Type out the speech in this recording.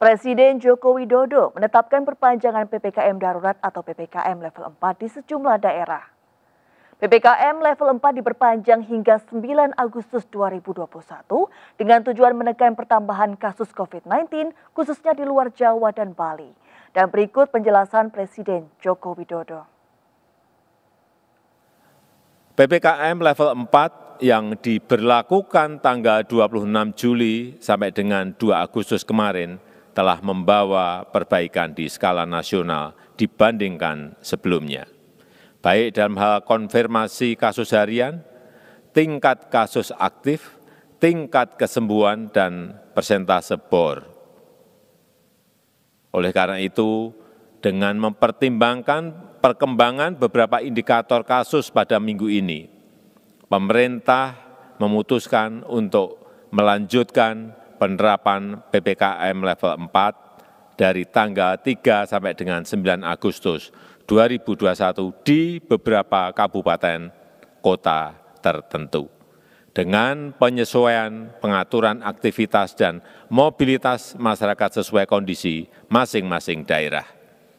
Presiden Joko Widodo menetapkan perpanjangan PPKM darurat atau PPKM level 4 di sejumlah daerah. PPKM level 4 diperpanjang hingga 9 Agustus 2021 dengan tujuan menekan pertambahan kasus COVID-19 khususnya di luar Jawa dan Bali. Dan berikut penjelasan Presiden Joko Widodo. PPKM level 4 yang diberlakukan tanggal 26 Juli sampai dengan 2 Agustus kemarin telah membawa perbaikan di skala nasional dibandingkan sebelumnya, baik dalam hal konfirmasi kasus harian, tingkat kasus aktif, tingkat kesembuhan, dan persentase bor. Oleh karena itu, dengan mempertimbangkan perkembangan beberapa indikator kasus pada minggu ini, pemerintah memutuskan untuk melanjutkan penerapan ppkm level empat dari tanggal tiga sampai dengan sembilan agustus 2021 di beberapa kabupaten kota tertentu dengan penyesuaian pengaturan aktivitas dan mobilitas masyarakat sesuai kondisi masing-masing daerah.